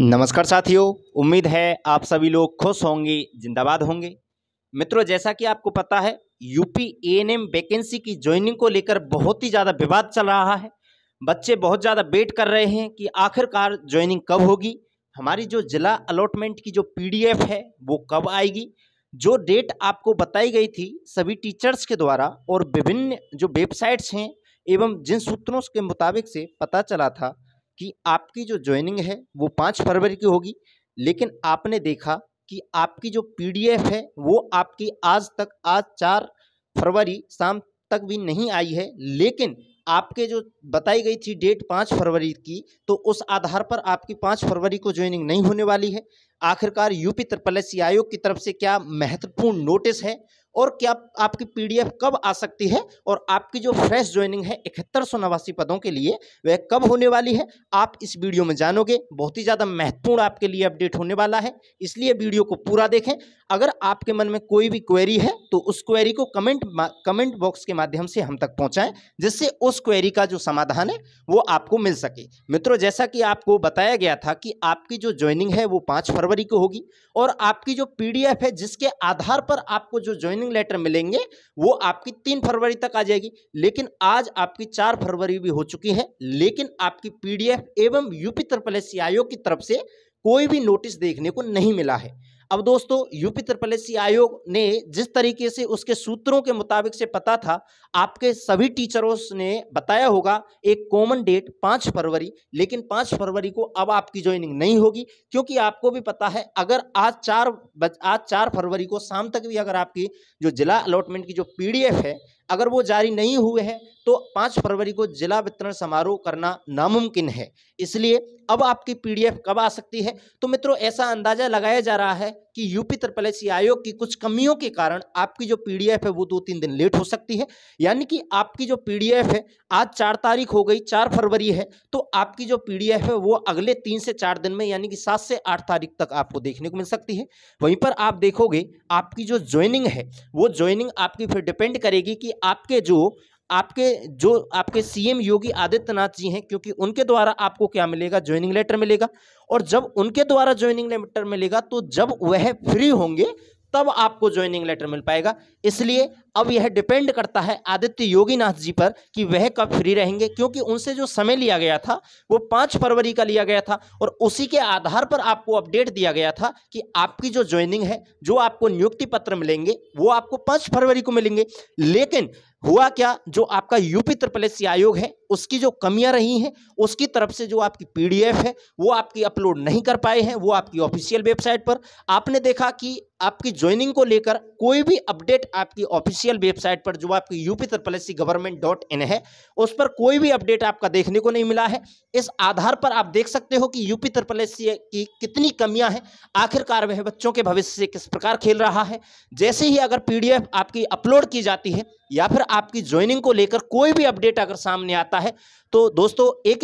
नमस्कार साथियों उम्मीद है आप सभी लोग खुश होंगे जिंदाबाद होंगे मित्रों जैसा कि आपको पता है यूपी एएनएम वैकेंसी की ज्वाइनिंग को लेकर बहुत ही ज़्यादा विवाद चल रहा है बच्चे बहुत ज़्यादा वेट कर रहे हैं कि आखिरकार ज्वाइनिंग कब होगी हमारी जो जिला अलॉटमेंट की जो पीडीएफ है वो कब आएगी जो डेट आपको बताई गई थी सभी टीचर्स के द्वारा और विभिन्न जो वेबसाइट्स हैं एवं जिन सूत्रों के मुताबिक से पता चला था कि आपकी जो ज्वाइनिंग है वो पाँच फरवरी की होगी लेकिन आपने देखा कि आपकी जो पीडीएफ है वो आपकी आज तक आज चार फरवरी शाम तक भी नहीं आई है लेकिन आपके जो बताई गई थी डेट पाँच फरवरी की तो उस आधार पर आपकी पाँच फरवरी को ज्वाइनिंग नहीं होने वाली है आखिरकार यूपी त्रिपल आयोग की तरफ से क्या महत्वपूर्ण नोटिस है और क्या आपकी पीडीएफ कब आ सकती है और आपकी जो फ्रेश ज्वाइनिंग है इकहत्तर सौ नवासी पदों के लिए वह कब होने वाली है आप इस वीडियो में जानोगे बहुत ही ज़्यादा महत्वपूर्ण आपके लिए अपडेट होने वाला है इसलिए वीडियो को पूरा देखें अगर आपके मन में कोई भी क्वेरी है तो उस क्वेरी को कमेंट कमेंट बॉक्स के माध्यम से हम तक पहुंचाएं जिससे उस क्वेरी का जो समाधान है वो आपको मिल सके मित्रों जैसा कि आपको बताया गया था कि आपकी जो ज्वाइनिंग है वो पाँच फरवरी को होगी और आपकी जो पी है जिसके आधार पर आपको जो ज्वाइनिंग लेटर मिलेंगे वो आपकी तीन फरवरी तक आ जाएगी लेकिन आज आपकी चार फरवरी भी हो चुकी है लेकिन आपकी पी एवं यूपी तरपलेसी आयोग की तरफ से कोई भी नोटिस देखने को नहीं मिला है अब दोस्तों यूपी त्रिपलेसी आयोग ने जिस तरीके से उसके सूत्रों के मुताबिक से पता था आपके सभी टीचरों ने बताया होगा एक कॉमन डेट पाँच फरवरी लेकिन पाँच फरवरी को अब आपकी ज्वाइनिंग नहीं होगी क्योंकि आपको भी पता है अगर आज चार बज, आज चार फरवरी को शाम तक भी अगर आपकी जो जिला अलॉटमेंट की जो पी है अगर वो जारी नहीं हुए हैं तो पाँच फरवरी को जिला वितरण समारोह करना नामुमकिन है इसलिए अब आपकी पीडीएफ कब आ सकती है तो मित्रों ऐसा अंदाजा लगाया जा रहा है कि यूपी त्रिपलेसी आयोग की कुछ कमियों के कारण आपकी जो पीडीएफ है वो दो तीन दिन लेट हो सकती है यानी कि आपकी जो पीडीएफ है आज चार तारीख हो गई चार फरवरी है तो आपकी जो पीडीएफ है वो अगले तीन से चार दिन में यानी कि सात से आठ तारीख तक आपको देखने को मिल सकती है वहीं पर आप देखोगे आपकी जो ज्वाइनिंग है वो ज्वाइनिंग आपकी फिर डिपेंड करेगी कि आपके जो आपके जो आपके सीएम योगी आदित्यनाथ जी हैं क्योंकि उनके द्वारा आपको क्या मिलेगा ज्वाइनिंग लेटर मिलेगा और जब उनके द्वारा ज्वाइनिंग लेटर मिलेगा तो जब वह फ्री होंगे तब आपको ज्वाइनिंग लेटर मिल पाएगा इसलिए अब यह डिपेंड करता है आदित्य योगीनाथ जी पर कि वह कब फ्री रहेंगे क्योंकि उनसे जो समय लिया गया था वो पाँच फरवरी का लिया गया था और उसी के आधार पर आपको अपडेट दिया गया था कि आपकी जो ज्वाइनिंग है जो आपको नियुक्ति पत्र मिलेंगे वो आपको पाँच फरवरी को मिलेंगे लेकिन हुआ क्या जो आपका यूपी ट्रिपल एस आयोग है उसकी जो कमियां रही हैं उसकी तरफ से जो आपकी पीडीएफ है वो आपकी अपलोड नहीं कर पाए हैं वो आपकी ऑफिशियल वेबसाइट पर आपने देखा कि आपकी ज्वाइनिंग को लेकर कोई भी अपडेट आपकी ऑफिशियल वेबसाइट पर जो आपकी UP triple C government dot in है उस पर कोई भी अपडेट आपका देखने को नहीं मिला है इस आधार पर आप देख सकते हो कि यूपी त्रिपलसी की कितनी कमियां हैं आखिरकार वह बच्चों के भविष्य से किस प्रकार खेल रहा है जैसे ही अगर पी आपकी अपलोड की जाती है या फिर आपकी ज्वाइनिंग को लेकर कोई भी अपडेट अगर सामने आता है तो दोस्तों ए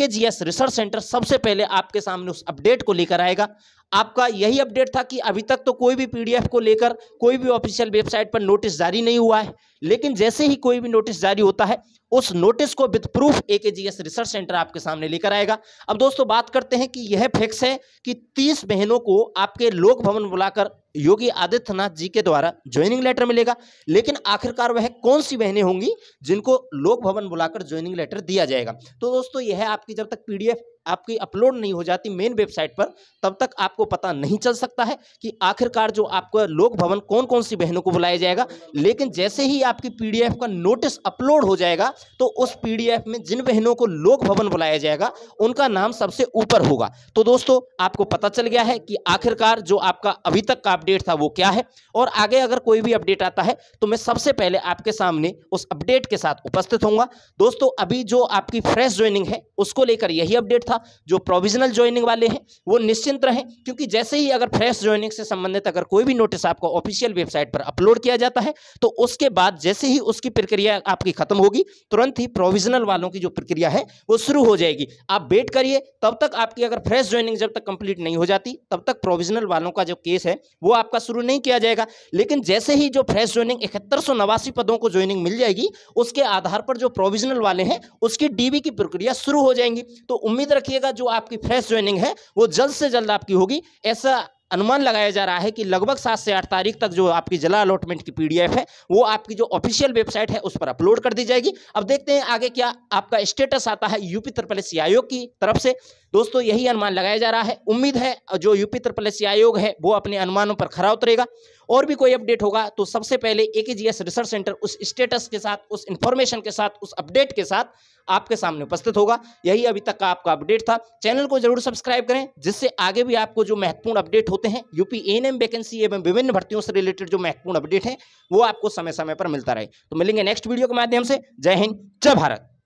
रिसर्च सेंटर सबसे पहले आपके सामने उस अपडेट को लेकर आएगा आपका यही अपडेट था कि अभी तक तो कोई भी पीडीएफ को लेकर कोई भी ऑफिशियल वेबसाइट पर नोटिस जारी नहीं हुआ है लेकिन जैसे ही कोई भी नोटिस जारी होता है उस नोटिस को with proof A research centre आपके सामने लेकर आएगा अब दोस्तों बात करते हैं कि यह फैक्स है कि 30 बहनों को आपके लोक भवन बुलाकर योगी आदित्यनाथ जी के द्वारा ज्वाइनिंग लेटर मिलेगा लेकिन आखिरकार वह कौन सी बहनें होंगी जिनको लोक भवन बुलाकर ज्वाइनिंग लेटर दिया जाएगा तो दोस्तों यह आपकी जब तक पीडीएफ आपकी अपलोड नहीं हो जाती मेन वेबसाइट पर तब तक आपको पता नहीं चल सकता है कि आखिरकार जो आपको लोक भवन कौन कौन सी बहनों को बुलाया जाएगा लेकिन जैसे ही आपकी पीडीएफ का नोटिस अपलोड हो जाएगा तो उस पीडीएफ में जिन बहनों को लोक भवन बुलाया जाएगा उनका नाम सबसे ऊपर होगा तो दोस्तों आपको पता चल गया है कि आखिरकार जो आपका अभी तक का अपडेट था वो क्या है और आगे अगर कोई भी अपडेट आता है तो मैं सबसे पहले आपके सामने उस अपडेट के साथ उपस्थित होऊंगा दोस्तों अभी जो आपकी फ्रेश ज्वाइनिंग है उसको लेकर यही अपडेट था जो प्रोविजनल ज्वाइनिंग वाले हैं वो निश्चिंत रहें क्योंकि जैसे ही अगर फ्रेश ज्वाइनिंग से संबंधित अगर कोई भी नोटिस आपको ऑफिशियल वेबसाइट पर अपलोड किया जाता है तो उसके बाद जैसे ही उसकी प्रक्रिया आपकी खत्म होगी तुरंत ही प्रोविजनल वालों की जो प्रक्रिया है वो शुरू हो जाएगी आप वेट करिए तब तक आपकी अगर फ्रेश ज्वाइनिंग जब तक कंप्लीट नहीं हो जाती तब तक प्रोविजनल वालों का जो केस है वो आपका शुरू नहीं किया जाएगा लेकिन जैसे ही जो फ्रेश ज्वाइनिंग इकहत्तर पदों को ज्वाइनिंग मिल जाएगी उसके आधार पर जो प्रोविजनल वाले हैं उसकी डीबी की प्रक्रिया शुरू हो जाएंगी तो उम्मीद रखिएगा जो आपकी फ्रेश ज्वाइनिंग है वो जल्द से जल्द आपकी होगी ऐसा अनुमान लगाया जा रहा है कि लगभग सात से आठ तारीख तक जो आपकी जिला अलॉटमेंट की पीडीएफ है वो आपकी जो ऑफिशियल वेबसाइट है उस पर अपलोड कर दी जाएगी अब देखते हैं आगे क्या आपका स्टेटस आता है यूपी त्रिपल सी आयोग की तरफ से दोस्तों यही अनुमान लगाया जा रहा है उम्मीद है जो यूपी त्रिपलसी आयोग है वो अपने अनुमानों पर खरा उतरेगा और भी कोई अपडेट होगा तो सबसे पहले ए रिसर्च सेंटर उस स्टेटस के साथ उस इंफॉर्मेशन के साथ उस अपडेट के साथ आपके सामने उपस्थित होगा यही अभी तक का आपका अपडेट था चैनल को जरूर सब्सक्राइब करें जिससे आगे भी आपको जो महत्वपूर्ण अपडेट होते हैं यूपी एन वैकेंसी एवं विभिन्न भर्तियों से रिलेटेड जो महत्वपूर्ण अपडेट है वो आपको समय समय पर मिलता रहे तो मिलेंगे नेक्स्ट वीडियो के माध्यम से जय हिंद जय भारत